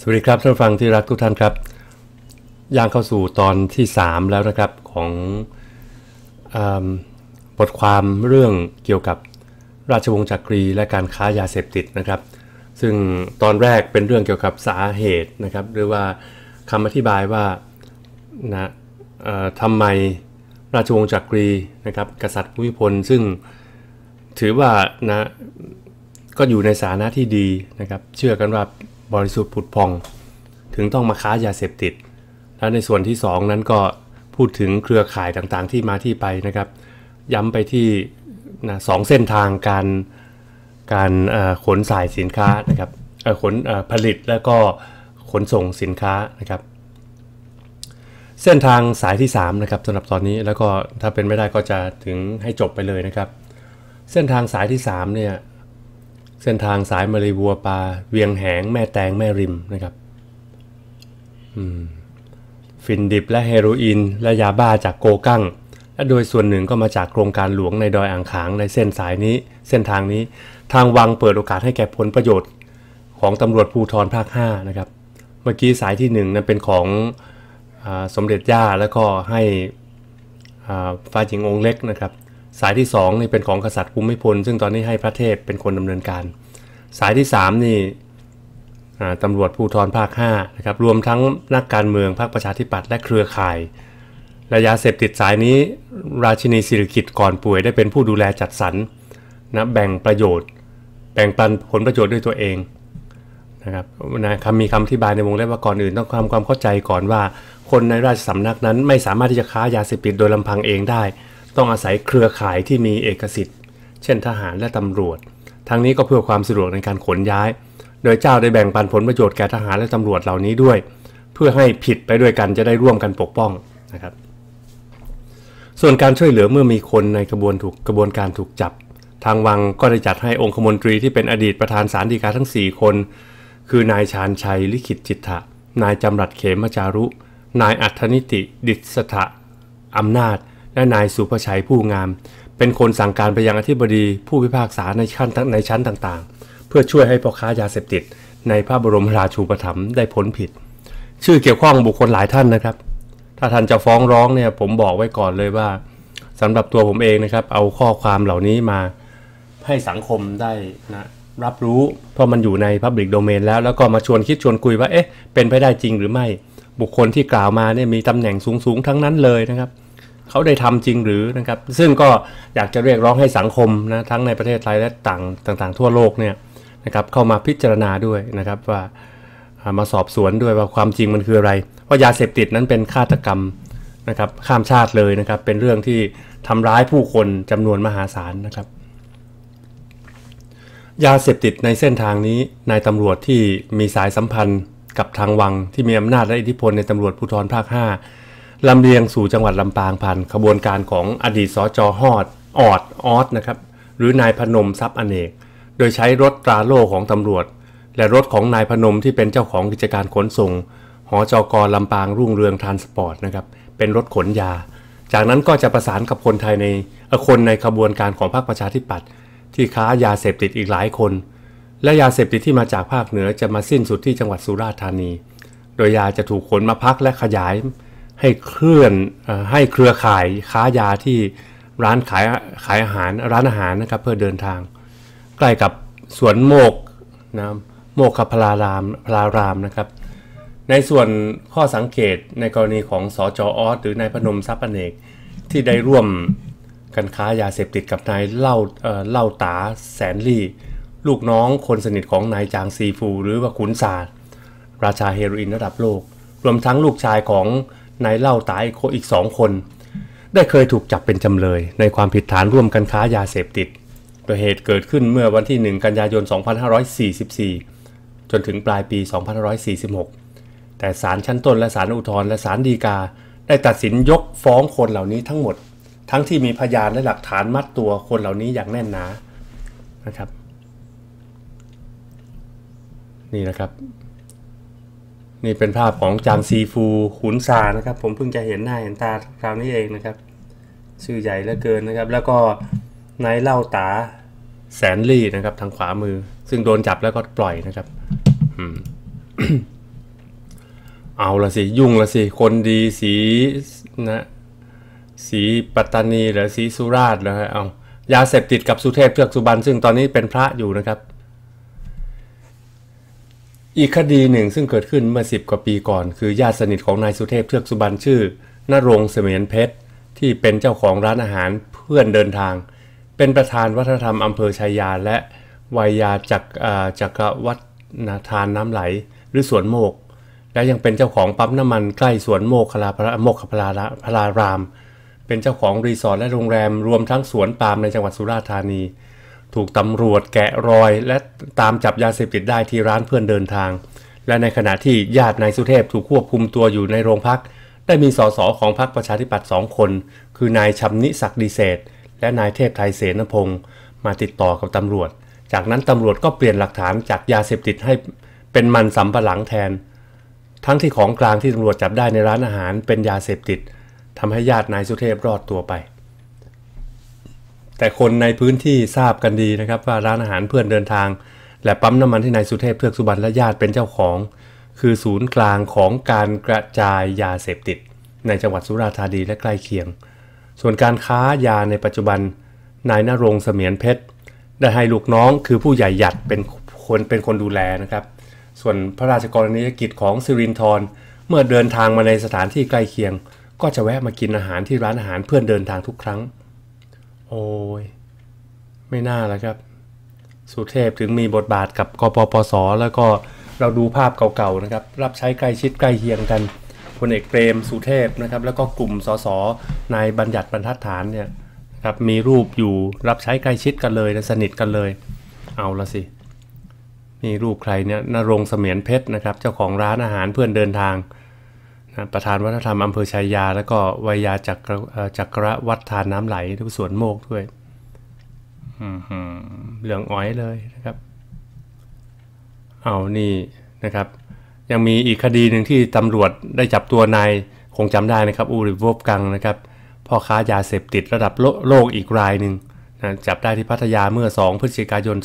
สวัสดีครับท่านฟังที่รักทุกท่านครับย่างเข้าสู่ตอนที่ 3 แล้วนะครับของบทความเรื่องเกี่ยวกับราชวงศ์จักรีและการค้ายาเสพติดนะครับ ซึ่งตอนแรกเป็นเรื่องเกี่ยวกับสาเหตุนะครับ หรือว่าคำอธิบายว่านะทำไมราชวงศ์จักรีนะครับ กษัตริย์ภูมิพลซึ่งถือว่านะก็อยู่ในสถานะที่ดีนะครับ เชื่อกันว่าบริสุทธิ์ผุดพอง ถึงต้องมาค้ายาเสพติด และในส่วนที่ 2 นั้นก็พูดถึงเครือข่ายต่างๆที่มาที่ไปนะครับ ย้ำไปที่นะสองเส้นทางการ การขนสายสินค้านะครับขนผลิตแล้วก็ขนส่งสินค้านะครับ เส้นทางสายที่3นะครับสำหรับตอนนี้ แล้วก็ถ้าเป็นไม่ได้ก็จะถึงให้จบไปเลยนะครับ เส้นทางสายที่ 3 เนี่ยเส้นทางสายมารีวัวปลาเวียงแหง แม่แตง แม่ริมนะครับฟินดิบและเฮโรอีนและยาบ้าจากโกกั้งและโดยส่วนหนึ่งก็มาจากโครงการหลวงในดอยอ่างขางในเส้นสายนี้ เส้นทางนี้ทางวังเปิดโอกาสให้แก่ผลประโยชน์ของตำรวจภูธรภาค5นะครับเมื่อกี้สายที่1นั้นเป็นของอสมเด็จย่าแล้วก็ให้ฟ้าจิงองเล็กนะครับสายที่2นี่เป็นของกษัตริย์ภูมิพล ซึ่งตอนนี้ให้พระเทพเป็นคนดำเนินการ สายที่3นี่ตำรวจภูธรภาค5นะครับรวมทั้งนักการเมืองพรรคประชาธิปัตย์และเครือข่าย ระยะเสพติดสายนี้ราชินีสิริกิตก่อนป่วยได้เป็นผู้ดูแลจัดสรรนะแบ่งประโยชน์ แบ่งปันผลประโยชน์ด้วยตัวเองนะครับนะคำมีคำอธิบายในวงเล็บว่าก่อนอื่นต้องความความเข้าใจก่อนว่าคนในราชสำนักนั้น ไม่สามารถที่จะค้ายาเสพติดโดยลำพังเองได้ต้องอาศัยเครือข่ายที่มีเอกสิทธิ์ เช่นทหารและตำรวจ ทั้งนี้ก็เพื่อความสะดวกในการขนย้าย โดยเจ้าได้แบ่งปันผลประโยชน์แก่ทหารและตำรวจเหล่านี้ด้วย เพื่อให้ผิดไปด้วยกันจะได้ร่วมกันปกป้องนะครับส่วนการช่วยเหลือเมื่อมีคนในกระบวนถูกกระบวนการถูกจับ ทางวังก็ได้จัดให้องคมนตรีที่เป็นอดีตประธานสารดีกาทั้ง 4 คน คือนายชาญชัยลิขิตจิตถะนายจำรัดเขมจารุนายอัธนิติ ดิษฐะอำนาจและนายสุภชัยผู้งาม เป็นคนสั่งการไปยังอธิบดีผู้พิพากษาในขั้นในชั้นต่างๆ เพื่อช่วยให้พ่อค้ายาเสพติด ในพระบรมราชูปถัมภ์ได้พ้นผิด ชื่อเกี่ยวข้องบุคคลหลายท่านนะครับ ถ้าท่านจะฟ้องร้องเนี่ย ผมบอกไว้ก่อนเลยว่า สำหรับตัวผมเองนะครับ เอาข้อความเหล่านี้มาให้สังคมได้นะรับรู้ เพราะมันอยู่ในพับลิกโดเมนแล้วแล้วก็มาชวนคิดชวนคุยว่าเอ๊ะเป็นไปได้จริงหรือไม่บุคคลที่กล่าวมาเนี่ยมีตำแหน่งสูงๆทั้งนั้นเลยนะครับเขาได้ทำจริงหรือนะครับซึ่งก็อยากจะเรียกร้องให้สังคมนะทั้งในประเทศไทยและต่างต่าง ๆ ทั่วโลกเนี่ยนะครับเข้ามาพิจารณาด้วยนะครับว่ามาสอบสวนด้วยว่าความจริงมันคืออะไร ว่ายาเสพติดนั้นเป็นฆาตกรรมนะครับข้ามชาติเลยนะครับเป็นเรื่องที่ทำร้ายผู้คนจำนวนมหาศาลนะครับ ยาเสพติดในเส้นทางนี้นายตำรวจที่มีสายสัมพันธ์กับทางวังที่มีอำนาจและอิทธิพลในตำรวจภูธรภาค 5ลำเลียงสู่จังหวัดลำปางผ่านขบวนการของอดีตสจฮอดออดออดนะครับหรือนายพนมทรัพย์อเนก โดยใช้รถตราโล่ของตำรวจ และรถของนายพนมที่เป็นเจ้าของกิจการขนส่งหอจอกรลำปางรุ่งเรืองทรานสปอร์ตนะครับเป็นรถขนยา จากนั้นก็จะประสานกับคนไทยในคนในขบวนการของพรรคประชาธิปัตย์ที่ค้ายาเสพติดอีกหลายคน และยาเสพติดที่มาจากภาคเหนือจะมาสิ้นสุดที่จังหวัดสุราษฎร์ธานี โดยยาจะถูกขนมาพักและขยายให้เคลื่อนให้เครือข่ายค้ายาที่ร้านขายขายอาหารร้านอาหารนะครับเพื่อเดินทาง ใกล้กับสวนโมกนะโมกขพลารามพลารามนะครับ ในส่วนข้อสังเกตในกรณีของสอจออสหรือนายพนมทรัพย์อเนกที่ได้ร่วมกันค้ายาเสพติดกับนายเล่าเล่าตาแสนลี่ ลูกน้องคนสนิทของนายจางซีฟู หรือว่าขุนศาสราชาเฮโรอีนระดับโลก รวมทั้งลูกชายของนายเล่าตายอีกสองคน ได้เคยถูกจับเป็นจำเลย ในความผิดฐานร่วมกันค้ายาเสพติด โดยเหตุเกิดขึ้นเมื่อวันที่ 1 กันยายน2544 จนถึงปลายปี2546 แต่ศาลชั้นต้นและศาลอุทธรณ์และศาลฎีกา ได้ตัดสินยกฟ้องคนเหล่านี้ทั้งหมด ทั้งที่มีพยานและหลักฐานมัดตัวคนเหล่านี้อย่างแน่นหนานะครับ นี่นะครับนี่เป็นภาพของจามซีฟูขุนซานะครับ ผมเพิ่งจะเห็นหน้าเห็นตาคราวนี้เองนะครับชื่อใหญ่เหลือเกินนะครับ แล้วก็นายเล่าตาแสนลี่นะครับ ทางขวามือ ซึ่งโดนจับแล้วก็ปล่อยนะครับ เอาละสิ ยุ่งละสิ คนดีสี นะ สีปัตตานีหรือสีสุราษฎร์นะฮะเอายาเสพติดกับสุเทพเพือกสุบรรณซึ่งตอนนี้เป็นพระอยู่นะครับอีกคดีหนึ่งซึ่งเกิดขึ้นเมื่อสิบกว่าปีก่อน คือญาติสนิทของนายสุเทพเทือกสุบรรชื่อนรงเสมียนเพชรที่เป็นเจ้าของร้านอาหารเพื่อนเดินทาง เป็นประธานวัฒนธรรมอำเภอชายาและวายาจากจักรวัฒนาทานน้ำไหล หรือสวนโมก และยังเป็นเจ้าของปั๊มน้ำมันใกล้สวนโมกคลาพระโมกขพลาพลาราม เป็นเจ้าของรีสอร์ทและโรงแรมรวมทั้งสวนปาล์มในจังหวัดสุราษฎร์ธานีถูกตำรวจแกะรอยและตามจับยาเสพติดได้ที่ร้านเพื่อนเดินทาง และในขณะที่ญาตินายสุเทพถูกควบคุมตัวอยู่ในโรงพัก ได้มีสสของพรรคประชาธิปัตย์สองคนคือนายชำนิศักดิเศษและนายเทพไทยเสนพงศ์มาติดต่อกับตำรวจ จากนั้นตำรวจก็เปลี่ยนหลักฐานจากยาเสพติดให้เป็นมันสำปะหลังแทน ทั้งที่ของกลางที่ตำรวจจับได้ในร้านอาหารเป็นยาเสพติดทำให้ญาตินายสุเทพรอดตัวไปแต่คนในพื้นที่ทราบกันดีนะครับ ว่าร้านอาหารเพื่อนเดินทาง และปั๊มน้ำมันที่นายสุเทพเพื่อสุบรรณและญาติเป็นเจ้าของ คือศูนย์กลางของการกระจายยาเสพติด ในจังหวัดสุราษฎร์ธานีและใกล้เคียง ส่วนการค้ายาในปัจจุบันนายนรงเสมียนเพชรได้ให้ลูกน้องคือผู้ใหญ่หยัด เป็นคนเป็นคนดูแลนะครับ ส่วนพระราชกรณียกิจของสิรินทรเมื่อเดินทางมาในสถานที่ใกล้เคียง ก็จะแวะมากินอาหารที่ร้านอาหารเพื่อนเดินทางทุกครั้งโอ้ยไม่น่าแล้วครับ สุเทพถึงมีบทบาทกับกปปสแล้วก็เราดูภาพเก่าๆนะครับ รับใช้ใกล้ชิดใกล้เคียงกันพลเอกเปรมสุเทพนะครับ แล้วก็กลุ่มสสนายบัญญัติบรรทัดฐานเนี่ยครับมีรูปอยู่รับใช้ใกล้ชิดกันเลยนะสนิทกันเลย เอาละสิ มีรูปใครเนี่ยนรงเสมียนเพชรนะครับ เจ้าของร้านอาหารเพื่อนเดินทางประธานวัฒนธรรม อำเภอชายา แล้วก็วายาจักรจักรวัดทานน้ำไหลทุกสวนโมกด้วย เหลืองอ้อยเลยนะครับ เอานี่นะครับ ยังมีอีกคดีหนึ่งที่ตำรวจได้จับตัวนายคงจำได้นะครับ อูริโวบกังนะครับ พ่อค้ายาเสพติดระดับโลกอีกรายหนึ่งนะจับได้ที่พัทยาเมื่อ 2 พฤศจิกายน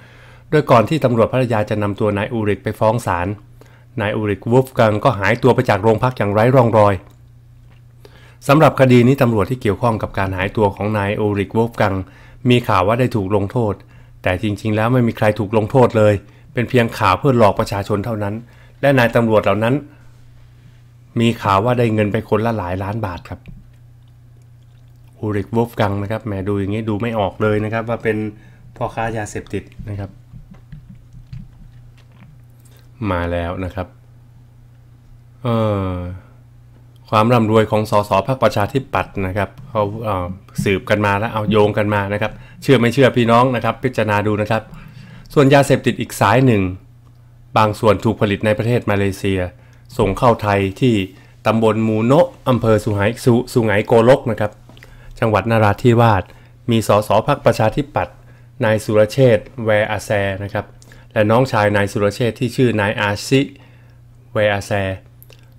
2549 โดยก่อนที่ตำรวจพัทยาจะนำตัวนายอูริกไปฟ้องศาลนายอูริกวูฟกังก็หายตัวไปจากโรงพักอย่างไร้ร่องรอย สำหรับคดีนี้ตำรวจที่เกี่ยวข้องกับการหายตัวของนายอูริกวูฟกัง มีข่าวว่าได้ถูกลงโทษ แต่จริงๆแล้วไม่มีใครถูกลงโทษเลย เป็นเพียงข่าวเพื่อหลอกประชาชนเท่านั้น และนายตำรวจเหล่านั้น มีข่าวว่าได้เงินไปคนละหลายล้านบาทครับอูริกวูฟกังนะครับแหมดูอย่างนี้ดูไม่ออกเลยนะครับ ว่าเป็นพ่อค้ายาเสพติดนะครับมาแล้วนะครับ เออความร่ำรวยของสสพรรคประชาธิปัตย์นะครับเขาเสืบกันมาแล้วเอาโยงกันมานะครับ เชื่อไม่เชื่อพี่น้องนะครับพิจารณาดูนะครับ ส่วนยาเสพติดอีกสายหนึ่ง บางส่วนถูกผลิตในประเทศมาเลเซีย ส่งเข้าไทยที่ตำบลมูโนะอำเภอสุไหสุสุไหโกลกนะครับ จังหวัดนาราธิวาสมีสสพรรคประชาธิปัตย์นายสุรเชษฐ์แวอาแซนะครับและน้องชายนายสุรเชษที่ชื่อนายอาซิเวอาแซ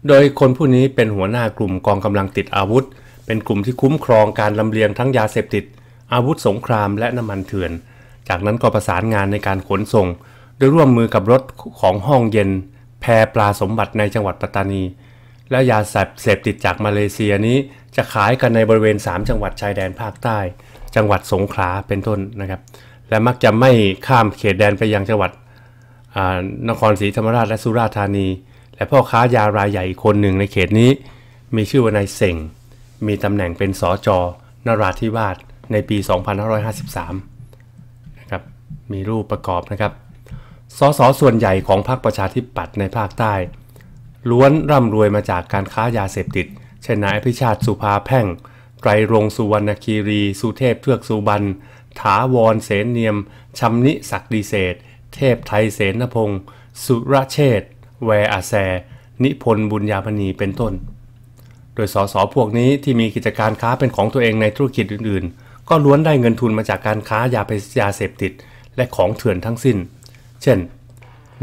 โดยคนผู้นี้เป็นหัวหน้ากลุ่มกองกำลังติดอาวุธ เป็นกลุ่มที่คุ้มครองการลำเลียงทั้งยาเสพติดอาวุธสงครามและน้ำมันเถื่อน จากนั้นก็ประสานงานในการขนส่ง โดยร่วมมือกับรถของห้องเย็นแพรปลาสมบัติในจังหวัดปัตตานี และยาเสพติดจากมาเลเซียนี้จะขายกันในบริเวณ3จังหวัดชายแดนภาคใต้ จังหวัดสงขลาเป็นต้นนะครับ และมักจะไม่ข้ามเขตแดนไปยังจังหวัดนครศรีธรรมราชและสุราษฎร์ธานี และพ่อค้ายารายใหญ่คนหนึ่งในเขตนี้ มีชื่อว่านายเสงมีตำแหน่งเป็นสอจอนราธิวาสในปี 2553 นะครับมีรูปประกอบนะครับสสส่วนใหญ่ของพรรคประชาธิปัตย์ในภาคใต้ ล้วนร่ำรวยมาจากการค้ายาเสพติด เช่นนายพิชาติ สุภาแพ่งไตรรงสุวรรณคีรี สุเทพเทือกสุบรรณถาวรเสนเนียมชำนิศักดิเศษเทพไทยเสนพงศ์สุรเชษแวอาแซนิพนธ์บุญญาพณีเป็นต้น โดยสสพวกนี้ที่มีกิจการค้าเป็นของตัวเองในธุรกิจอื่นๆ ก็ล้วนได้เงินทุนมาจากการค้ายาไปยาเสพติด และของเถื่อนทั้งสิ้น เช่น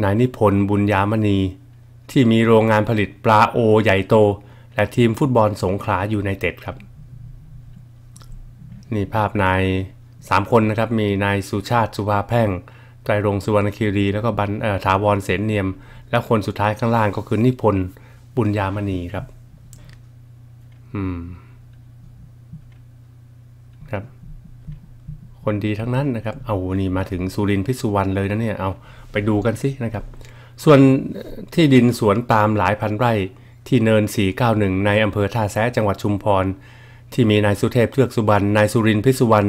นายนิพนธ์บุญญามณี ที่มีโรงงานผลิตปลาโอใหญ่โต และทีมฟุตบอลสงขลาอยู่ในเต็ดครับ นี่ภาพนาย3คนนะครับมีนายสุชาติสุภาแพ่งไตรรงสุวรรณคีรี แล้วก็บันถาวรเสนเนียมและคนสุดท้ายข้างล่างก็คือนิพนธ์บุญยามณีครับอืมครับ คนดีทั้งนั้นนะครับ เอานี่มาถึงสุรินพิสุวรรณเลยนะเนี่ย เอาไปดูกันสินะครับ ส่วนที่ดินสวนปาล์มหลายพันไร่ที่เนิน 491 ในอำเภอท่าแซจังหวัดชุมพร ที่มีนายสุเทพเทือกสุบรรณนายสุรินพิสุวรรณ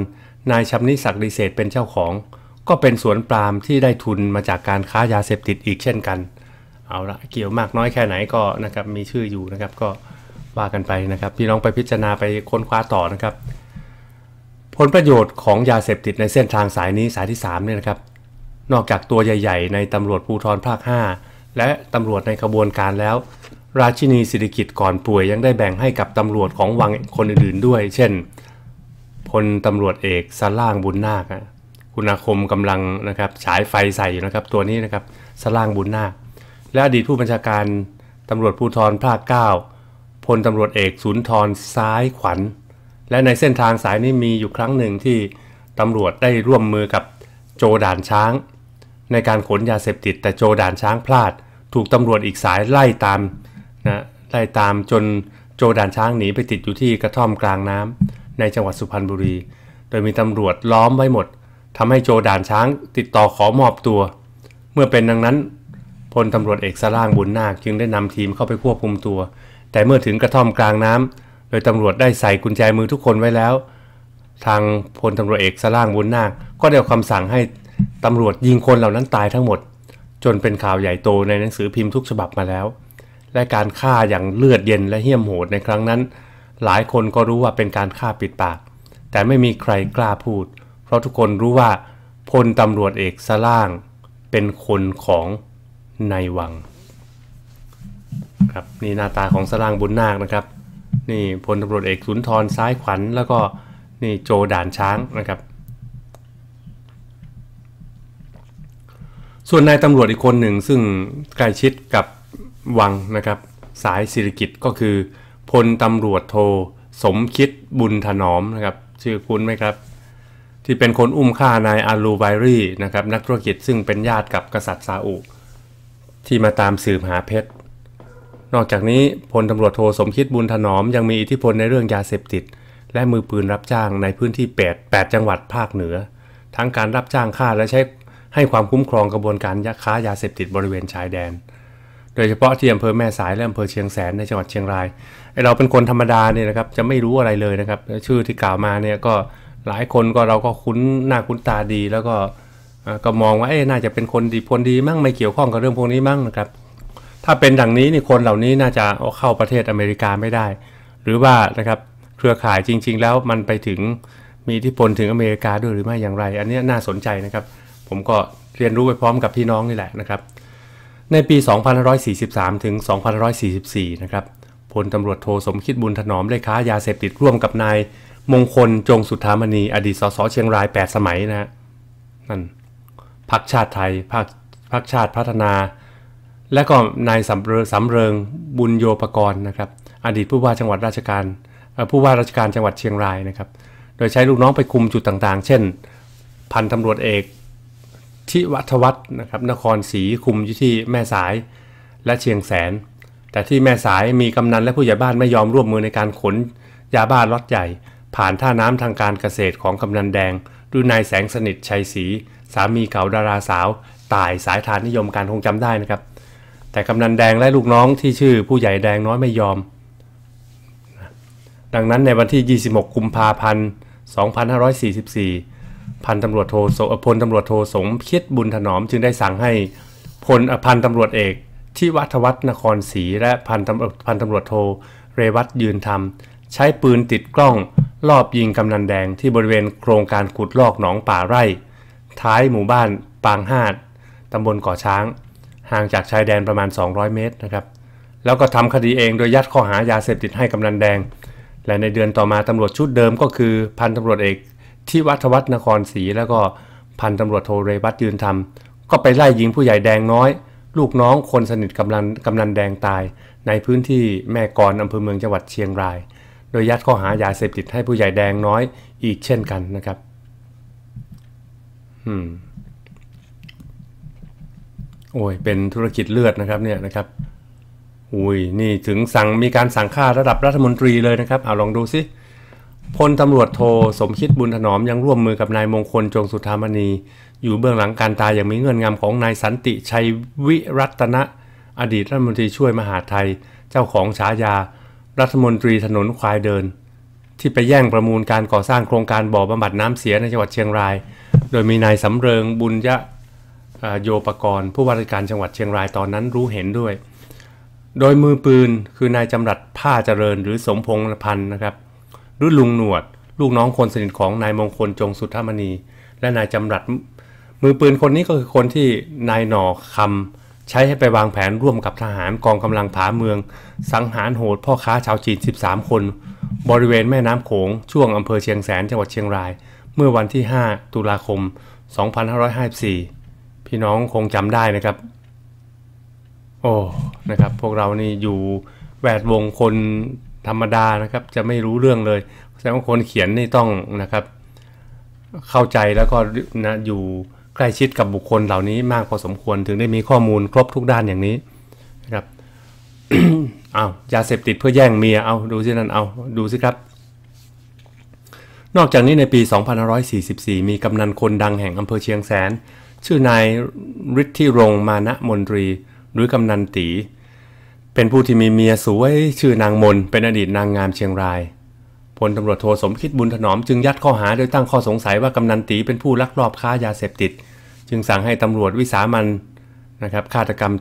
นายชำนิศักดิเศษเป็นเจ้าของก็เป็นสวนปาล์มที่ได้ทุนมาจากการค้ายาเสพติดอีกเช่นกัน เอาละเกี่ยวมากน้อยแค่ไหนก็นะครับมีชื่ออยู่นะครับก็ว่ากันไปนะครับพี่น้องไปพิจารณาไปค้นคว้าต่อนะครับผลประโยชน์ของยาเสพติดในเส้นทางสายนี้สายที่3เนี่ยนะครับนอกจากตัวใหญ่ ๆ ในตำรวจภูธรภาค 5 และตำรวจในขบวนการแล้ว ราชินีสิริกิตก่อนป่วยยังได้แบ่งให้กับตำรวจของวังคนอื่นๆด้วย เช่นพลตำรวจเอกสล่างบุญนาคคุณอาคมกำลังนะครับฉายไฟใส่อยู่นะครับ ตัวนี้นะครับ สล่างบุญนาคและอดีตผู้บัญชาการตำรวจภูธรภาคเก้าพลตำรวจเอกสุนทรซ้ายขวัญ และในเส้นทางสายนี้มีอยู่ครั้งหนึ่งที่ตำรวจได้ร่วมมือกับโจด่านช้าง ในการขนยาเสพติด แต่โจด่านช้างพลาดถูกตำรวจอีกสายไล่ตามนะไล่ตามจนโจด่านช้างหนีไปติดอยู่ที่กระท่อมกลางน้ำ ในจังหวัดสุพรรณบุรี โดยมีตำรวจล้อมไว้หมดทำให้โจด่านช้างติดต่อขอมอบตัว เมื่อเป็นดังนั้นพลตำรวจเอกสร่างบุญนาคจึงได้นำทีมเข้าไปควบคุมตัว แต่เมื่อถึงกระท่อมกลางน้ำโดยตำรวจได้ใส่กุญแจมือทุกคนไว้แล้ว ทางพลตำรวจเอกสร่างบุญนาคก็ได้คำสั่งให้ตำรวจยิงคนเหล่านั้นตายทั้งหมด จนเป็นข่าวใหญ่โตในหนังสือพิมพ์ทุกฉบับมาแล้ว และการฆ่าอย่างเลือดเย็นและเหี้ยมโหดในครั้งนั้น หลายคนก็รู้ว่าเป็นการฆ่าปิดปาก แต่ไม่มีใครกล้าพูดเพราะทุกคนรู้ว่า พลตำรวจเอกสล่างเป็นคนของนายวังครับนี่หน้าตาของสล่างบุญนาคนะครับนี่พลตำรวจเอกสุนทรซ้ายขวัญ แล้วก็นี่โจด่านช้างนะครับ ส่วนนายตำรวจอีกคนหนึ่งซึ่งใกล้ชิดกับวังนะครับสายศิริกิตก็คือพลตำรวจโท สมคิดบุญถนอมนะครับชื่อคุณไหมครับที่เป็นคนอุ้มฆ่านายอาลูไบรีนะครับนักธุรกิจซึ่งเป็นญาติกับกษัตริย์ซาอุ ที่มาตามสืบหาเพชร นอกจากนี้พลตำรวจโทสมคิดบุญถนอม ยังมีอิทธิพลในเรื่องยาเสพติด และมือปืนรับจ้างในพื้นที่ 8 8 จังหวัดภาคเหนือ ทั้งการรับจ้างฆ่าและใช้ให้ความคุ้มครองกระบวนการยักค้ายาเสพติดบริเวณชายแดน โดยเฉพาะที่อำเภอแม่สายและอำเภอเชียงแสนในจังหวัดเชียงรายไอเราเป็นคนธรรมดาเนี่ยนะครับจะไม่รู้อะไรเลยนะครับชื่อที่กล่าวมาเนี่ยก็หลายคนก็เราก็คุ้นหน้าคุ้นตาดีแล้วก็ ก็มองว่าเอ๊น่าจะเป็นคนดีคนดีมั่งไม่เกี่ยวข้องกับเรื่องพวกนี้มั่งนะครับ ถ้าเป็นดังนี้นี่คนเหล่านี้น่าจะเข้าประเทศอเมริกาไม่ได้ หรือว่านะครับเครือข่ายจริง ๆ แล้วมันไปถึงมีอิทธิพลถึงอเมริกาด้วยหรือไม่อย่างไร อันนี้น่าสนใจนะครับ ผมก็เรียนรู้ไปพร้อมกับพี่น้องนี่แหละนะครับ ในปี 2543 ถึง2544 นะครับพลตำรวจโทสมคิดบุญถนอมเลขายาเสพติดร่วมกับนายมงคลจงสุธามณีอดีตสสเชียงราย 8 สมัยนะฮะนั่นพักชาติไทยพักพักชาติพัฒนา และก็นายสำเริงสำเริง บุญโยปกรณ์นะครับอดีตผู้ว่าจังหวัดราชการ ผู้ว่า ราชการจังหวัดเชียงรายนะครับโดยใช้ลูกน้องไปคุมจุดต่าง ๆ เช่น พันตำรวจเอกทิวัฒวัฒนะครับนครศรีคุมอยู่ที่แม่สายและเชียงแสน แต่ที่แม่สายมีกำนันและผู้ใหญ่บ้านไม่ยอมร่วมมือในการขนยาบ้าล็อตใหญ่ผ่านท่าน้ำทางการเกษตรของกำนันแดงดูนายแสงสนิทชัยศรีสามีเก่าดาราสาวตายสายฐานนิยมการคงจำได้นะครับ แต่กำนันแดงและลูกน้องที่ชื่อผู้ใหญ่แดงน้อยไม่ยอม ดังนั้นในวันที่ 26กุมภาพันธ์2544 พันตำรวจโทพลตำรวจโทสมคิดบุญถนอมจึงได้สั่งให้พลพันตำรวจเอก ที่วัฒวัฒนครศรีและพันตำรวจพันตำรวจโทเรวัตยืนธรรมใช้ปืนติดกล้อง ลอบยิงกำนันแดงที่บริเวณโครงการขุดลอกหนองป่าไร่ ท้ายหมู่บ้าน ปางหาดตำบลก่อช้าง ห่างจากชายแดนประมาณ 200 เมตรนะครับแล้วก็ทำคดีเองโดยยัดข้อหายาเสพติดให้กำนันแดง และในเดือนต่อมาตำรวจชุดเดิมก็คือพันตำรวจเอกที่วัฒวัฒนครศรีแล้วก็ พันตำรวจโทเรวัตยืนธรรมก็ไปไล่ยิงผู้ใหญ่แดงน้อย ลูกน้องคนสนิทกำนันกำนันแดงตาย ในพื้นที่แม่กรนอำเภอเมืองจังหวัดเชียงรายโดยยัดข้อหายาเสพติดให้ผู้ใหญ่แดงน้อยอีกเช่นกันนะครับอโอ้ย เป็นธุรกิจเลือดนะครับเนี่ยนะครับอุ้ย นี่ถึงสั่งมีการสั่งฆ่าระดับรัฐมนตรีเลยนะครับ เอาลองดูสิพลตำรวจโทสมคิดบุญถนอม ยังร่วมมือกับนายมงคลจงสุธามณีอยู่เบื้องหลังการตายอย่างมีเงื่อนงำของนายสันติชัยวิรัตนะอดีตรัฐมนตรีช่วยมหาไทยเจ้าของฉายารัฐมนตรีถนนควายเดิน ที่ไปแย่งประมูลการก่อสร้างโครงการบ่อบำบัดน้ำเสียในจังหวัดเชียงราย โดยมีนายสำเริงบุญยะโยปกรณ์ ผู้ว่าราชการจังหวัดเชียงรายตอนนั้นรู้เห็นด้วย โดยมือปืนคือนายจำรัดผ้าเจริญหรือสมพงษ์พันธ์นะครับหรือลุงหนวด ลูกน้องคนสนิทของนายมงคลจงสุทธมณีและนายจำรัดมือปืนคนนี้ก็คือคนที่นายหน่อคาใช้ให้ไปวางแผนร่วมกับทหารกองกำลังผาเมือง สังหารโหดพ่อค้าชาวจีน 13 คน บริเวณแม่น้ำโขงช่วงอำเภอเชียงแสนจังหวัดเชียงราย เมื่อวันที่ 5 ตุลาคม 2554 พี่น้องคงจำได้นะครับ โอ้ นะครับพวกเรานี่อยู่แวดวงคนธรรมดานะครับ จะไม่รู้เรื่องเลยแสดงว่าคนเขียนนี่ต้องนะครับ เข้าใจแล้วก็นะอยู่ใกล้ชิดกับบุคคลเหล่านี้มากพอสมควรถึงได้มีข้อมูลครบทุกด้านอย่างนี้นะครับเอายาเสพติดเพื่อแย่งเมีย เอาดูสินั่นเอาดูสิครับ นอกจากนี้ในปี2544 มีกำนันคนดังแห่งอำเภอเชียงแสน ชื่อนายฤทธิรงมานะมนตรีหรือกำนันตี เป็นผู้ที่มีเมียสวยชื่อนางมนเป็นอดีตนางงามเชียงรายพลตำรวจโทสมคิดบุญถนอมจึงยัดข้อหาโดยตั้งข้อสงสัยว่ากำนันตีเป็นผู้ลักลอบค้ายาเสพติด จึงสั่งให้ตำรวจวิสามันนะครับฆาตกรรม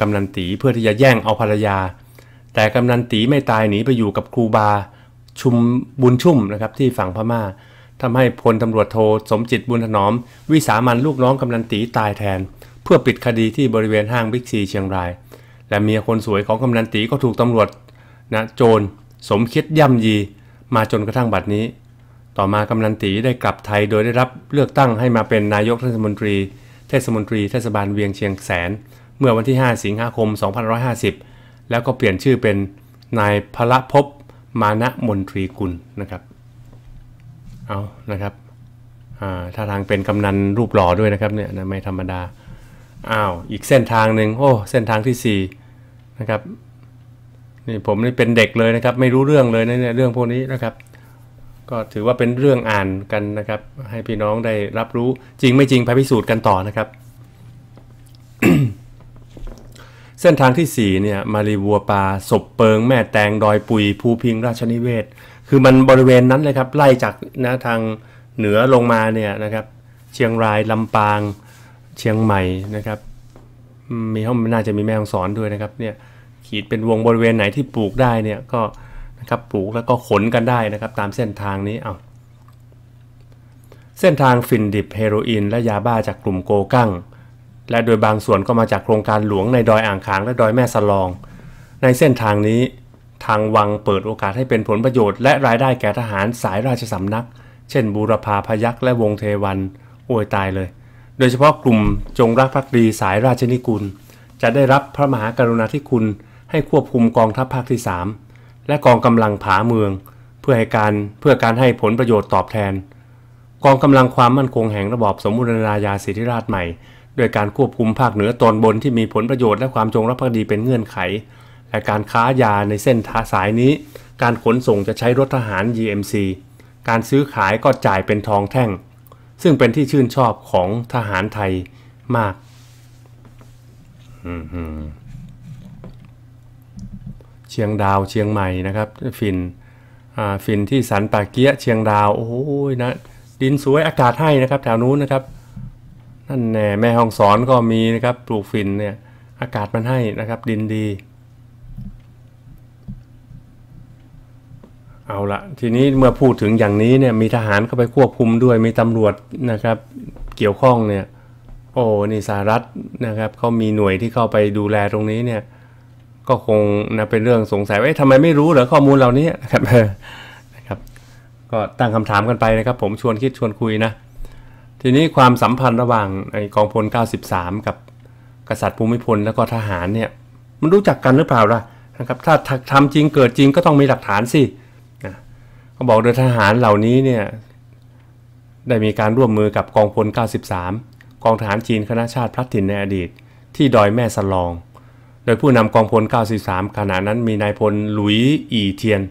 กำนันตีเพื่อที่จะแย่งเอาภรรยา แต่กำนันตีไม่ตายหนีไปอยู่กับครูบาชุมบุญชุ่มนะครับที่ฝั่งพม่าทำให้พลตำรวจโทสมจิตบุญถนอมวิสามันลูกน้องกำนันตีตายแทนเพื่อปิดคดีที่บริเวณห้างบิ๊กซีเชียงราย และเมียคนสวยของกำนันตีก็ถูกตำรวจนะโจรสมคิดย่ำยีมาจนกระทั่งบัดนี้ ต่อมากำนันตีได้กลับไทยโดยได้รับเลือกตั้งให้มาเป็นนายกเทศมนตรี เทศมนตรี เทศบาลเวียงเชียงแสน เมื่อวันที่ 5 สิงหาคม2550 แล้วก็เปลี่ยนชื่อเป็น นายพระพบมานะมนตรีกุลนะครับ เอา นะครับถ้าทางเป็นกำนันรูปหล่อด้วยนะครับเนี่ยไม่ธรรมดา อ้าว อีกเส้นทางหนึ่ง โอ้ เส้นทางที่4นะครับนี่ผมนี่เป็นเด็กเลยนะครับ ไม่รู้เรื่องเลยนะเนี่ยเรื่องพวกนี้นะครับ ก็ถือว่าเป็นเรื่องอ่านกันนะครับ ให้พี่น้องได้รับรู้จริงไม่จริงพิสูจน์กันต่อนะครับ เส้นทางที่4เนี่ยมารีวัวปาศพเปิง แม่แตงดอยปุยภูพิงราชนิเวศ คือมันบริเวณนั้นเลยครับไล่จากนะทางเหนือลงมาเนี่ยนะครับ เชียงรายลำปาง เชียงใหม่นะครับ มีห้องน่าจะมีแม่ของสอนด้วยนะครับเนี่ยขีดเป็นวงบริเวณไหนที่ปลูกได้เนี่ยก็นะครับปลูกแล้วก็ขนกันได้นะครับตามเส้นทางนี้ เอาเส้นทางฟินดิบเฮโรอีนและยาบ้าจากกลุ่มโกกั้ง และโดยบางส่วนก็มาจากโครงการหลวงในดอยอ่างขาง และดอยแม่สลอง ในเส้นทางนี้ทางวังเปิดโอกาสให้เป็นผลประโยชน์ และรายได้แก่ทหารสายราชสำนัก เช่น บูรพาพยักและวงเทวันอวยตายเลย โดยเฉพาะกลุ่มจงรักภักดีสายราชนิกุล จะได้รับพระมหากรุณาธิคุณให้ควบคุมกองทัพภาคที่ 3 และกองกำลังผาเมือง เพื่อให้การเพื่อการให้ผลประโยชน์ตอบแทน กองกำลังความมั่นคงแห่งระบอบสมบูรณาญาสิทธิราชใหม่ โดยการควบคุมภาคเหนือตอนบนที่มีผลประโยชน์และความจงรักภักดีเป็นเงื่อนไข และการค้ายาในเส้นทาสายนี้ การขนส่งจะใช้รถทหาร GMC การซื้อขายก็จ่ายเป็นทองแท่ง ซึ่งเป็นที่ชื่นชอบของทหารไทยมาก อืมชียงดาวเชียงใหม่นะครับฟินฟินที่สันป่าเกี้ยเชียงดาวโอ้ยนะดินสวยอากาศให้นะครับแถวนู้นนะครับนั่นแน่แม่ห้องสอนก็มีนะครับปลูกฟินเนี่ยอากาศมันให้นะครับ ดินดีเอาละทีนี้เมื่อพูดถึงอย่างนี้เนี่ยมีทหารเข้าไปควบคุมด้วยมีตำรวจนะครับ เกี่ยวข้องเนี่ยโอ้นี่สหรัฐนะครับเขามีหน่วยที่เข้าไปดูแลตรงนี้เนี่ยก็คงนะเป็นเรื่องสงสัยว่าทำไมไม่รู้เหรอข้อมูลเหล่านี้นะครับนะครับก็ตั้งคำถามกันไปนะครับผมชวนคิดชวนคุยนะ ทีนี้ความสัมพันธ์ระหว่างกองพล 93 กับกษัตริย์ภูมิพลแล้วก็ทหารเนี่ย มันรู้จักกันหรือเปล่าล่ะนะครับถ้าทำจริงเกิดจริงก็ต้องมีหลักฐานสิเขาบอกโดยทหารเหล่านี้เนี่ยได้มีการร่วมมือกับกองพล 93 กองทหารจีนคณะชาติพลัดถิ่นในอดีต ที่ดอยแม่สลองโดยผู้นำกองพล943ขณะนั้นมีนายพลหลุยอีเทียน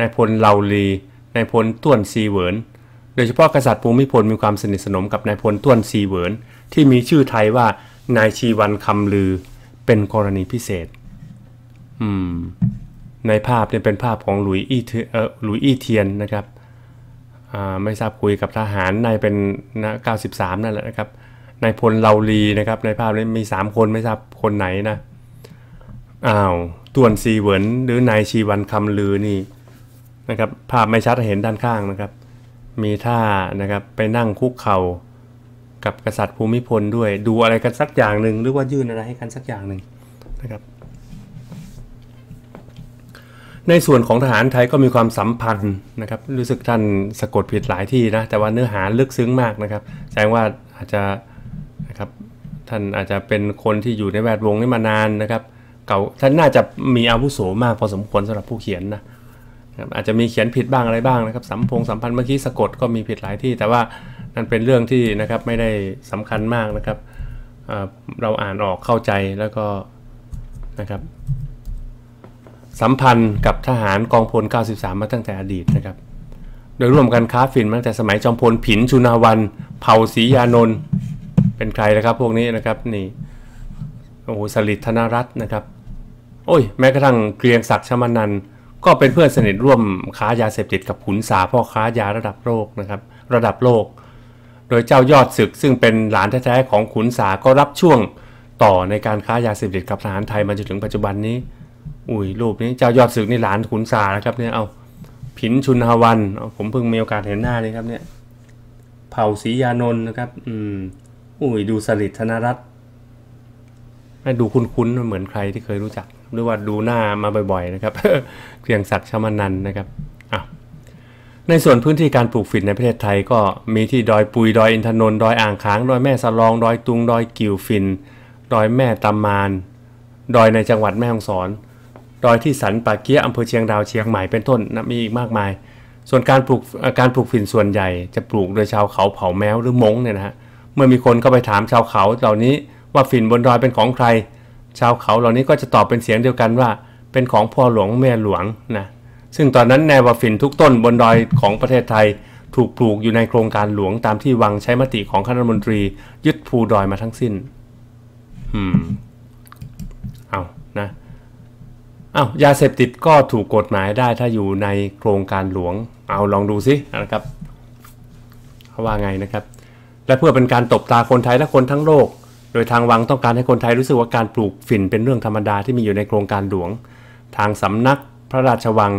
นายพลเลาลี นายพลต้วนซีเหวินโดยเฉพาะกษัตริย์ภูมิพลมีความสนิทสนมกับนายพลต้วนซีเหวินที่มีชื่อไทยว่านายชีวันคำลือเป็นกรณีพิเศษอืมในภาพเนี่ยเป็นภาพของหลุยอีเออหลุยอีเทียนนะครับอ่าไม่ทราบคุยกับทหารนายเป็นนะ93นั่นแหละนะครับนายพลเลาลีนะครับในภาพนี้มี 3 คนไม่ทราบคนไหนนะอ้าวตวนซีเหวินหรือนายชีวันคำลือนี่นะครับ ภาพไม่ชัดเห็นด้านข้างนะครับ มีท่านะครับไปนั่งคุกเข่ากับกษัตริย์ภูมิพลด้วย ดูอะไรกันสักอย่างหนึ่ง หรือว่ายื่นอะไรให้กันสักอย่างหนึ่งนะครับ ในส่วนของทหารไทยก็มีความสัมพันธ์นะครับรู้สึกท่านสะกดผิดหลายที่นะ แต่ว่าเนื้อหาลึกซึ้งมากนะครับแสดงว่าอาจจะนะครับท่านอาจจะเป็นคนที่อยู่ในแวดวงนี้มานานนะครับก่าท่านน่าจะมีอาวุโสมากพอสมควรสำหรับผู้เขียนนะอาจจะมีเขียนผิดบ้างอะไรบ้างนะครับสัมพงสัมพันธ์เมื่อกี้สะกดก็มีผิดหลายที่ แต่ว่านั่นเป็นเรื่องที่นะครับไม่ได้สำคัญมากนะครับเราอ่านออกเข้าใจแล้วก็นะครับสัมพันธ์กับทหารกองพล 93 มาตั้งแต่อดีตนะครับโดยร่วมกันค้าฝิ่นมาตั้งแต่สมัยจอมพลผินชุนาวันเผ่าศรียานนท์เป็นใครนะครับ พวกนี้นะครับนี่โอ้โหสลิดธนรัตน์นะครับโอ้ยแม้กระทั่งเกรียงศักดิ์ชมานันก็เป็นเพื่อนสนิทร่วมค้ายาเสพติดกับขุนสาพ่อค้ายาระดับโลกนะครับ ระดับโลก โดยเจ้ายอดศึกซึ่งเป็นหลานแท้ๆของขุนสาก็รับช่วงต่อในการค้ายาเสพติดกับทหารไทยมาจนถึงปัจจุบันนี้ อุ้ยรูปนี้เจ้ายอดศึกนี่หลานขุนสานะครับเนี่ยเอาผินชุนหวันผมเพิ่งมีโอกาสเห็นหน้าเลยครับเนี่ยเผ่าศรียานนท์นะครับ อืมอุ้ยดูสลิดธนรัตน์ดูคุ้นๆเหมือนใครที่เคยรู้จักหรือว่าดูหน้ามาบ่อยๆนะครับเพียงศักดิ์ชมานันนะครับในส่วนพื้นที่การปลูกฝิ่นในประเทศไทย ก็มีที่ดอยปุยดอยอินทนนท์ดอยอ่างค้าง ดอยแม่สลองดอยตุงดอยกิ่วฝิ่นดอยแม่ตำมาน ดอยในจังหวัดแม่ฮ่องสอนดอยที่สันป่าเกี้ยอำเภอเชียงดาวเชียงใหม่เป็นต้นนะมีอีกมากมาย ส่วนการปลูกการปลูกฝิ่นส่วนใหญ่ จะปลูกโดยชาวเขาเผาแมวหรือมงเนี่ยนะฮะเมื่อมีคนเข้าไปถามชาวเขาเหล่านี้ว่าฝิ่นบนดอยเป็นของใครชาวเขาเหล่านี้ก็จะตอบเป็นเสียงเดียวกันว่า เป็นของพ่อหลวงแม่หลวงนะซึ่งตอนนั้นแนวฝิ่นทุกต้นบนดอยของประเทศไทย ถูกปลูกอยู่ในโครงการหลวงตามที่วังใช้มติของคณะมนตรียึดภูดอยมาทั้งสิ้นอืมเอานะเอายาเสพติดก็ถูกกฎหมายได้ถ้าอยู่ในโครงการหลวง เอาลองดูสินะครับเขาว่าไงนะครับ และเพื่อเป็นการตบตาคนไทยและคนทั้งโลกโดยทางวังต้องการให้คนไทยรู้สึกว่าการปลูกฝิ่นเป็นเรื่องธรรมดา ที่มีอยู่ในโครงการหลวง ทางสำนักพระราชวัง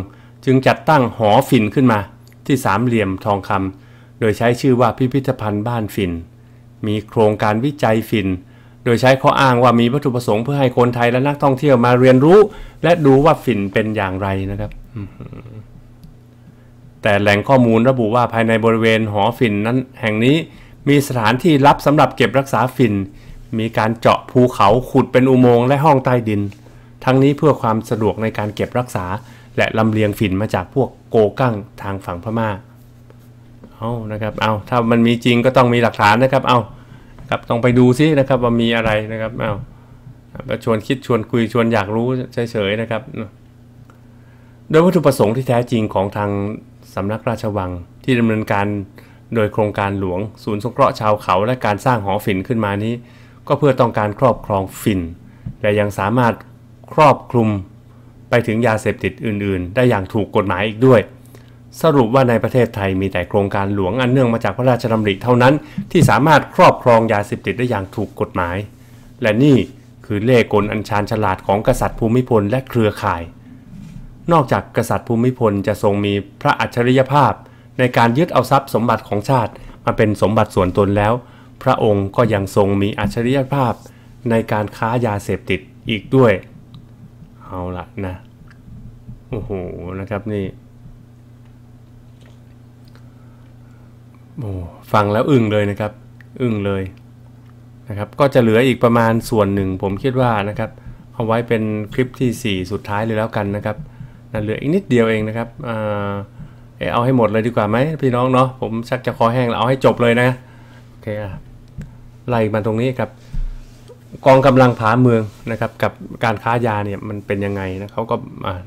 จึงจัดตั้งหอฝิ่นขึ้นมา ที่สามเหลี่ยมทองคำโดยใช้ชื่อว่าพิพิธภัณฑ์บ้านฝิ่น มีโครงการวิจัยฝิ่น โดยใช้ข้ออ้างว่ามีวัตถุประสงค์เพื่อให้คนไทยและนักท่องเที่ยวมาเรียนรู้ และดูว่าฝิ่นเป็นอย่างไรนะครับแต่แหล่งข้อมูลระบุว่าภายในบริเวณหอฝิ่นนั้น แห่งนี้มีสถานที่รับสำหรับเก็บรักษาฝิ่นมีการเจาะภูเขาขุดเป็นอุโมงค์และห้องใต้ดิน ทั้งนี้เพื่อความสะดวกในการเก็บรักษาและลำเลียงฝิ่นมาจากพวกโกกั้งทางฝั่งพม่าเอานะครับเอาถ้ามันมีจริงก็ต้องมีหลักฐานนะครับเอาครับต้องไปดูซินะครับว่ามีอะไรนะครับเอาชวนคิดชวนคุยชวนอยากรู้เฉยๆนะครับโดยวัตถุประสงค์ที่แท้จริงของทางสำนักราชวังที่ดำเนินการโดยโครงการหลวง ศูนย์สงเคราะห์ชาวเขาและการสร้างหอฝิ่นขึ้นมานี้ก็เพื่อต้องการครอบครองฟินและยังสามารถครอบคลุมไปถึงยาเสพติดอื่นๆ ได้อย่างถูกกฎหมายอีกด้วย สรุปว่าในประเทศไทยมีแต่โครงการหลวงอันเนื่องมาจากพระราชดำริเท่านั้น ที่สามารถครอบครองยาเสพติดได้อย่างถูกกฎหมาย และนี่คือเล่กลอันชานฉลาดของกษัตริย์ภูมิพล และเครือข่าย นอกจากกษัตริย์ภูมิพลจะทรงมีพระอัจฉริยภาพ ในการยึดเอาทรัพย์สมบัติของชาติมาเป็นสมบัติส่วนตนแล้วพระองค์ก็ยังทรงมีอัจฉริยภาพในการค้ายาเสพติดอีกด้วย เอาละนะ โอ้โห นะครับนี่โอ้ฟังแล้วอึ้งเลยนะครับ อึ้งเลยนะครับ ก็จะเหลืออีกประมาณส่วนหนึ่ง ผมคิดว่านะครับ เอาไว้เป็นคลิปที่ 4 สุดท้ายเลยแล้วกันนะครับนะเหลืออีกนิดเดียวเองนะครับ เออเอาให้หมดเลยดีกว่าไหมพี่น้องเนาะ ผมชักจะคอแห้งแล้วเอาให้จบเลยนะ โอเคอ่ะไล่มาตรงนี้ครับกองกำลังผาเมืองนะครับกับการค้ายาเนี่ยมันเป็นยังไงนะเขาก็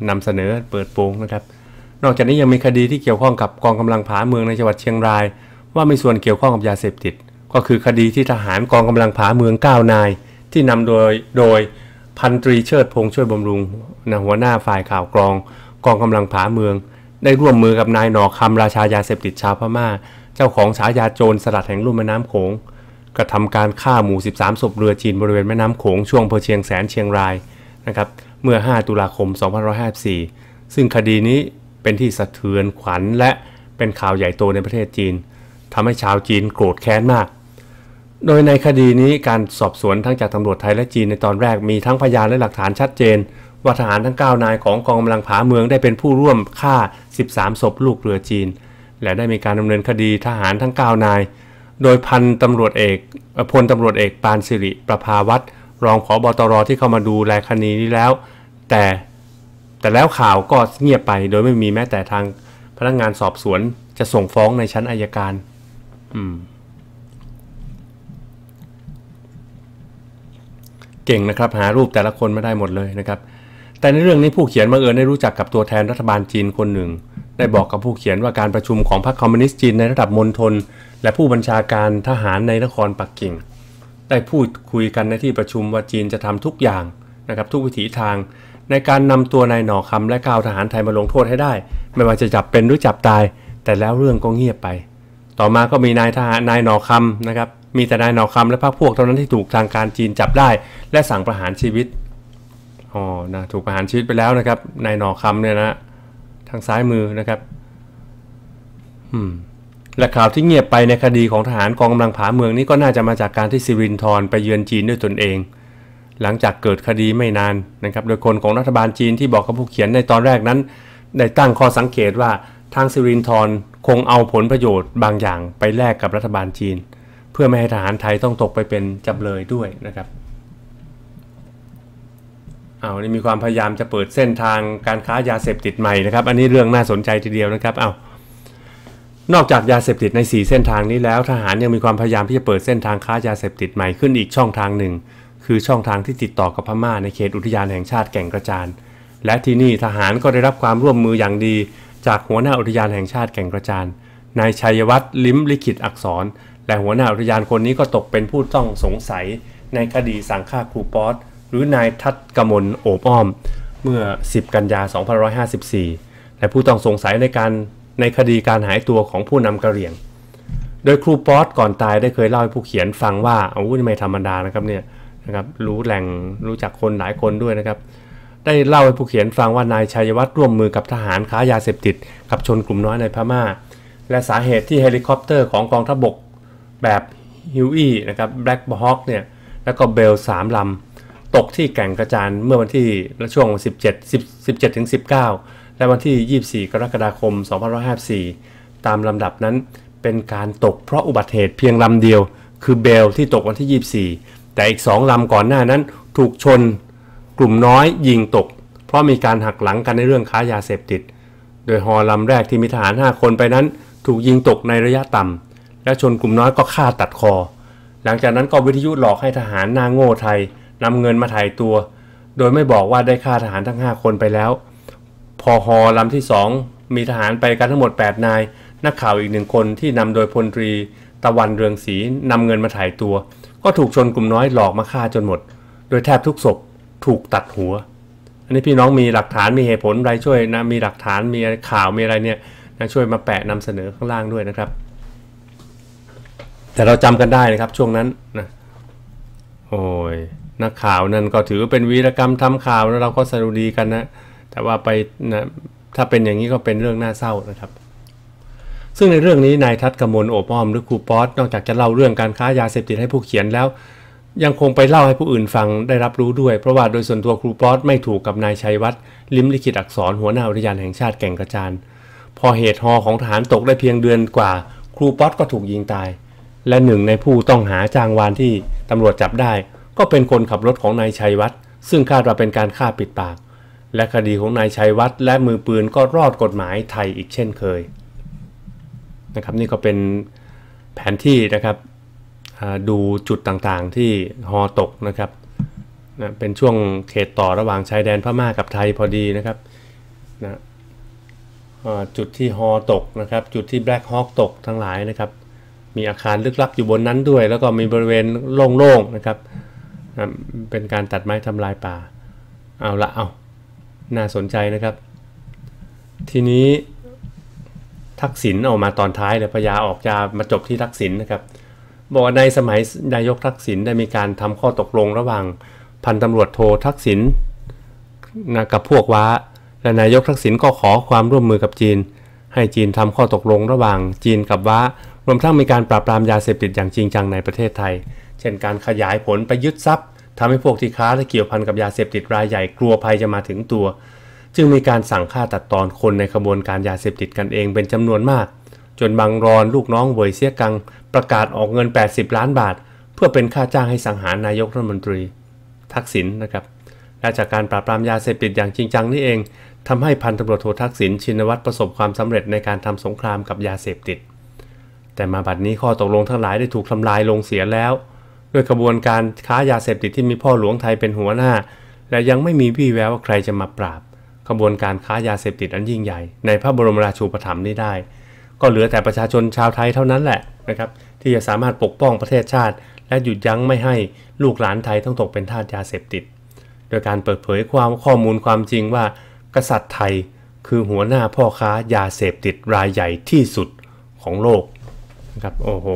นำเสนอเปิดโปงนะครับนอกจากนี้ยังมีคดีที่เกี่ยวข้องกับกองกำลังผาเมืองในจังหวัดเชียงราย ว่ามีส่วนเกี่ยวข้องกับยาเสพติด ก็คือคดีที่ทหารกองกำลังผาเมือง9นายที่นำโดยโดยพันตรีเชิดพงช่วยบำรุงนะหัวหน้าฝ่ายข่าวกรอง กองกำลังผาเมือง ได้ร่วมมือกับนายหนอคำราชายาเสพติดชาวพม่าเจ้าของฉายาโจรสลัดแห่งลุ่มแม่น้ำโขงกระทำการฆ่าหมู่ 13 ศพเรือจีนบริเวณแม่น้ำโขงช่วงเพอเชียงแสนเชียงรายนะครับเมื่อ 5 ตุลาคม 2554 ซึ่งคดีนี้เป็นที่สะเทือนขวัญและเป็นข่าวใหญ่โตในประเทศจีน ทำให้ชาวจีนโกรธแค้นมาก โดยในคดีนี้การสอบสวนทั้งจากตำรวจไทยและจีนในตอนแรกมีทั้งพยานและหลักฐานชัดเจน ว่าทหารทั้ง 9 นาย ของกองกำลังผาเมืองได้เป็นผู้ร่วมฆ่า 13 ศพลูกเรือจีน และได้มีการดำเนินคดีทหารทั้ง 9 นายโดยพันตำรวจเอกพลตำรวจเอกปานสิริประภาวัตรรองผอบตรที่เข้ามาดูแลคดีนี้แล้ว แต่แต่แล้วข่าวก็เงียบไปโดยไม่มีแม้แต่ทางพนักงงานสอบสวนจะส่งฟ้องในชั้นอายการอืมเก่งนะครับหารูปแต่ละคนไม่ได้หมดเลยนะครับ แต่ในเรื่องนี้ผู้เขียนบังเอิญได้รู้จักกับตัวแทนรัฐบาลจีนคนหนึ่ง ได้บอกกับผู้เขียนว่าการประชุมของพรรคคอมมิวนิสต์จีนในระดับมณฑลและผู้บัญชาการทหารในนครปักกิ่งได้พูดคุยกันในที่ประชุมว่าจีนจะทำทุกอย่างนะครับ ทุกวิถีทางในการนำตัวนายหน่อคำ และกาวทหารไทยมาลงโทษให้ได้ ไม่ว่าจะจับเป็นหรือจับตาย แต่แล้วเรื่องก็เงียบไป ต่อมาก็มีนายทหารนายหน่อคำนะครับ มีแต่นายหน่อคำและพรรคพวกเท่านั้นที่ถูกทางการจีนจับได้ และสั่งประหารชีวิตอ๋อนะถูกประหารชีวิตไปแล้วนะครับนายหน่อคำเนี่ยนะทางซ้ายมือนะครับ อืมและข่าวที่เงียบไปในคดีของทหารกองกำลังผาเมืองนี้ก็น่าจะมาจากการที่สิรินทรไปเยือนจีนด้วยตนเอง หลังจากเกิดคดีไม่นานนะครับโดยคนของรัฐบาลจีนที่บอกกับผู้เขียนในตอนแรกนั้น ได้ตั้งข้อสังเกตว่าทางสิรินทรคงเอาผลประโยชน์บางอย่างไปแลกกับรัฐบาลจีน เพื่อไม่ให้ทหารไทยต้องตกไปเป็นจำเลยด้วยนะครับเอานี่มีความพยายามจะเปิดเส้นทางการค้ายาเสพติดใหม่นะครับอันนี้เรื่องน่าสนใจทีเดียวนะครับเอา้านอกจากยาเสพติดใน 4 เส้นทางนี้แล้ว ทหารยังมีความพยายามที่จะเปิดเส้นทางค้ายาเสพติดใหม่ขึ้นอีกช่องทางหนึ่งคือช่องทางที่ติดต่อกับพม่า ในเขตอุทยานแห่งชาติแก่งกระจานและที่นี่ทหารก็ได้รับความร่วมมืออย่างดี จากหัวหน้าอุทยานแห่งชาติแก่งกระจานนายชัยวัฒน์ลิ้มลิขิตอักษรและหัวหน้าอุทยานคนนี้ก็ตกเป็นผู้ต้องสงสัยในคดีสังฆาครูป๊อตหรือนายทัตกมลโอบอ้อม เมื่อ 10 กันยา2554และผู้ต้องสงสัยในการในคดีการหายตัวของผู้นำกะเหรี่ยง โดยครูป๊อตก่อนตายได้เคยเล่าให้ผู้เขียนฟังว่าอาวุธไม่ธรรมดานะครับเนี่ยนะครับรู้แหล่งรู้จักคนหลายคนด้วยนะครับ ได้เล่าให้ผู้เขียนฟังว่านายชัยวัตรร่วมมือกับทหารค้ายาเสพติด กับชนกลุ่มน้อยในพม่า และสาเหตุที่เฮลิคอปเตอร์ของกองทัพบกแบบฮิวอี้นะครับแบล็กฮอคเนี่ยแล้วก็เบลสามลำตกที่แก่งกระจานเมื่อวันที่ช่วง 17 10 7ถึง19และวันที่ 24 กรกฎาคม 2554 ตามลำดับนั้นเป็นการตกเพราะอุบัติเหตุเพียงลำเดียว คือเบลที่ตกวันที่ 24 แต่อีกสองลำก่อนหน้านั้นถูกชน กลุ่มน้อยยิงตก เพราะมีการหักหลังกันในเรื่องค้ายาเสพติด โดยฮอลำแรกที่มีทหาร5คนไปนั้น ถูกยิงตกในระยะต่ำและชนกลุ่มน้อยก็ฆ่าตัดคอ หลังจากนั้นก็วิทยุหลอกให้ทหารนางโง่ไทยนำเงินมาถ่ายตัว โดยไม่บอกว่าได้ฆ่าทหารทั้ง5คนไปแล้วพอฮอลำที่สองมีทหารไปกันทั้งหมด 8 นาย นักข่าวอีกหนึ่งคนที่นำโดยพลตรีตะวันเรืองศรีนำเงินมาถ่ายตัว ก็ถูกชนกลุ่มน้อยหลอกมาฆ่าจนหมด โดยแทบทุกศพถูกตัดหัว อันนี้พี่น้องมีหลักฐานมีเหตุผลอะไรช่วยนะ มีหลักฐานมีข่าวมีอะไรเนี่ยนะช่วยมาแปะนำเสนอข้างล่างด้วยนะครับ แต่เราจำกันได้นะครับช่วงนั้นนะโอ้ยนักข่าวนั่นก็ถือเป็นวีรกรรมทำข่าว แล้วเราก็สรุดีกันนะแต่ว่าไปนะถ้าเป็นอย่างนี้ก็เป็นเรื่องน่าเศร้านะครับ ซึ่งในเรื่องนี้นายทัศกมลโอป้อมหรือครูป๊อตนอกจากจะเล่าเรื่องการค้ายาเสพติดให้ผู้เขียนแล้ว ยังคงไปเล่าให้ผู้อื่นฟังได้รับรู้ด้วย เพราะว่าโดยส่วนตัวครูป๊อตไม่ถูกกับนายชัยวัตรลิมลิขิตอักษรหัวหน้าอุทยานแห่งชาติแก่งกระจานพอเหตุฮอของทหารตกได้เพียงเดือนกว่าครูป๊อตก็ถูกยิงตาย และหนึ่ง ในผู้ต้องหาจางวานที่ตำรวจจับได้ ก็เป็นคนขับรถของนายชัยวัตรซึ่งคาดว่าเป็นการฆ่าปิดปากและคดีของนายชัยวัฒน์และมือปืนก็รอดกฎหมายไทยอีกเช่นเคยนะครับนี่ก็เป็นแผนที่นะครับดูจุดต่างๆที่ฮอตกนะครับนะเป็นช่วงเขตต่อระหว่างชายแดนพม่ากกับไทยพอดีนะครับนะจุดที่ฮอตกนะครับจุดที่แบล็กฮอคตกทั้งหลายนะครับ มีอาคารลึกลับอยู่บนนั้นด้วย แล้วก็มีบริเวณโล่งๆนะครับนะเป็นการตัดไม้ทำลายป่า เอาละเอาน่าสนใจนะครับ ทีนี้ทักษิณออกมาตอนท้ายเลยพญาออกยามาจบที่ทักษิณนะครับบอกในสมัยนายกทักษิณได้มีการทำข้อตกลงระหว่าง พันตำรวจโททักษิณนะกับพวกว้าและนายกทักษิณก็ขอความร่วมมือกับจีน ให้จีนทำข้อตกลงระหว่าง จีนกับว้ารวมทั้งมีการปราบปรามยาเสพติดอย่างจริงจังในประเทศไทย เช่นการขยายผลไปยึดทรัพย์ทำให้พวกที่ค้าและเกี่ยวพันกับยาเสพติดรายใหญ่กลัวภัยจะมาถึงตัว จึงมีการสั่งฆ่าตัดตอนคนในขบวนการยาเสพติดกันเองเป็นจำนวนมาก จนบางรอนลูกน้องเวยเซียกังประกาศออกเงิน 80 ล้านบาท เพื่อเป็นค่าจ้างให้สังหารนายกรัฐมนตรี ทักษิณนนะครับ และจากการปราบปรามยาเสพติดอย่างจริงจังนี่เอง ทำให้พันตำรวจโททักษิณชินวัตรประสบความสำเร็จในการทำสงครามกับยาเสพติด แต่มาบัดนี้ข้อตกลงทั้งหลายได้ถูกทำลายลงเสียแล้วด้วยขบวนการค้ายาเสพติดที่มีพ่อหลวงไทยเป็นหัวหน้า และยังไม่มีวี่แววว่าใครจะมาปราบ ขบวนการค้ายาเสพติดอันยิ่งใหญ่ในพระบรมราชูปถัมภ์นี้ได้ ก็เหลือแต่ประชาชนชาวไทยเท่านั้นแหละนะครับ ที่จะสามารถปกป้องประเทศชาติ และหยุดยั้งไม่ให้ลูกหลานไทยต้องตกเป็นทาสยาเสพติด โดยการเปิดเผยความข้อมูลความจริงว่า กษัตริย์ไทยคือหัวหน้าพ่อค้ายาเสพติดรายใหญ่ที่สุดของโลกนะครับโอ้โห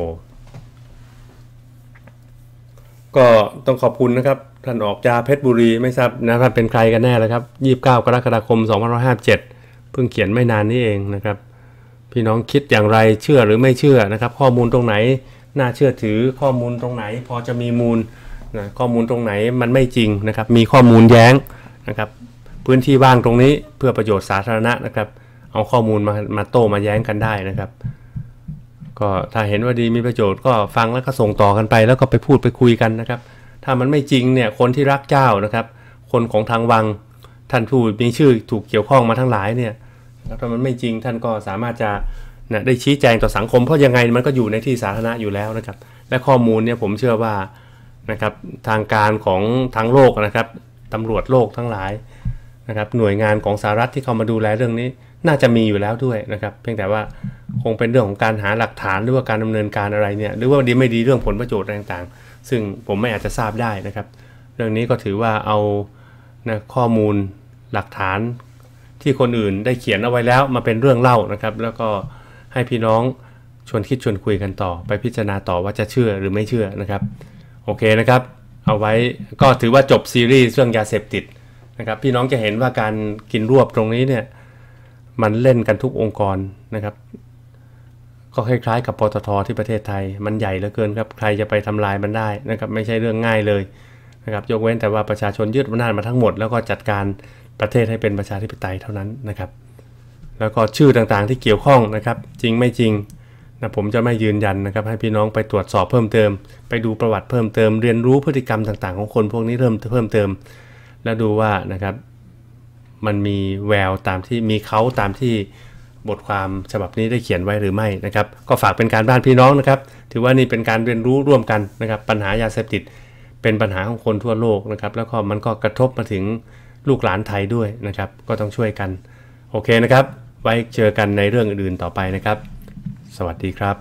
ก็ต้องขอบคุณนะครับท่านออกจาเพชรบุรีไม่ทราบนะครับเป็นใครกันแน่แล้วครับ 29 กรกฎาคม 2557 เพิ่งเขียนไม่นานนี้เองนะครับ พี่น้องคิดอย่างไรเชื่อหรือไม่เชื่อนะครับ ข้อมูลตรงไหนน่าเชื่อถือข้อมูลตรงไหนพอจะมีมูลนะข้อมูลตรงไหนมันไม่จริงนะครับ มีข้อมูลแย้งนะครับพื้นที่ว่างตรงนี้เพื่อประโยชน์สาธารณะนะครับ เอาข้อมูลมามาโต้มาแย้งกันได้นะครับก็ถ้าเห็นว่าดีมีประโยชน์ก็ฟังแล้วก็ส่งต่อกันไปแล้วก็ไปพูดไปคุยกันนะครับ ถ้ามันไม่จริงเนี่ยคนที่รักเจ้านะครับ คนของทางวังท่านผู้มีชื่อถูกเกี่ยวข้องมาทั้งหลายเนี่ยถ้ามันไม่จริงท่านก็สามารถจะนะได้ชี้แจงต่อสังคมเพราะยังไงมันก็อยู่ในที่สาธารณะอยู่แล้วนะครับ และข้อมูลเนี่ยผมเชื่อว่านะครับทางการของทั้งโลกนะครับตำรวจโลกทั้งหลายนะครับหน่วยงานของสหรัฐที่เข้ามาดูแลเรื่องนี้น่าจะมีอยู่แล้วด้วยนะครับ เพียงแต่ว่าคงเป็นเรื่องของการหาหลักฐานหรือว่าการดำเนินการอะไรเนี่ย หรือว่าดีไม่ดีเรื่องผลประโยชน์ต่างๆ ซึ่งผมไม่อาจจะทราบได้นะครับ เรื่องนี้ก็ถือว่าเอานะข้อมูลหลักฐานที่คนอื่นได้เขียนเอาไว้แล้วมาเป็นเรื่องเล่านะครับ แล้วก็ให้พี่น้องชวนคิดชวนคุยกันต่อ ไปพิจารณาต่อว่าจะเชื่อหรือไม่เชื่อนะครับโอเคนะครับ เอาไว้ก็ถือว่าจบซีรีส์เรื่องยาเสพติดนะครับ พี่น้องจะเห็นว่าการกินรวบตรงนี้เนี่ยมันเล่นกันทุกองค์กรนะครับ ก็คล้ายๆกับปตทที่ประเทศไทย มันใหญ่เหลือเกินครับใครจะไปทำลายมันได้นะครับ ไม่ใช่เรื่องง่ายเลยนะครับยกเว้นแต่ว่าประชาชนยืดอำนาจมาทั้งหมดแล้วก็จัดการประเทศให้เป็นประชาธิปไตยเท่านั้นนะครับ แล้วก็ชื่อต่างๆที่เกี่ยวข้องนะครับ จริงไม่จริงนะผมจะไม่ยืนยันนะครับ ให้พี่น้องไปตรวจสอบเพิ่มเติม ไปดูประวัติเพิ่มเติมเรียนรู้พฤติกรรมต่าง ๆของคนพวกนี้เริ่มเพิ่มเติมแล้วดูว่านะครับมันมีแววตามที่มีเขาตามที่บทความฉบับนี้ได้เขียนไว้หรือไม่นะครับ ก็ฝากเป็นการบ้านพี่น้องนะครับถือว่านี่เป็นการเรียนรู้ร่วมกันนะครับ ปัญหายาเสพติดเป็นปัญหาของคนทั่วโลกนะครับ แล้วก็มันก็กระทบมาถึงลูกหลานไทยด้วยนะครับ ก็ต้องช่วยกัน โอเคนะครับ ไว้เจอกันในเรื่องอื่นๆต่อไปนะครับ สวัสดีครับ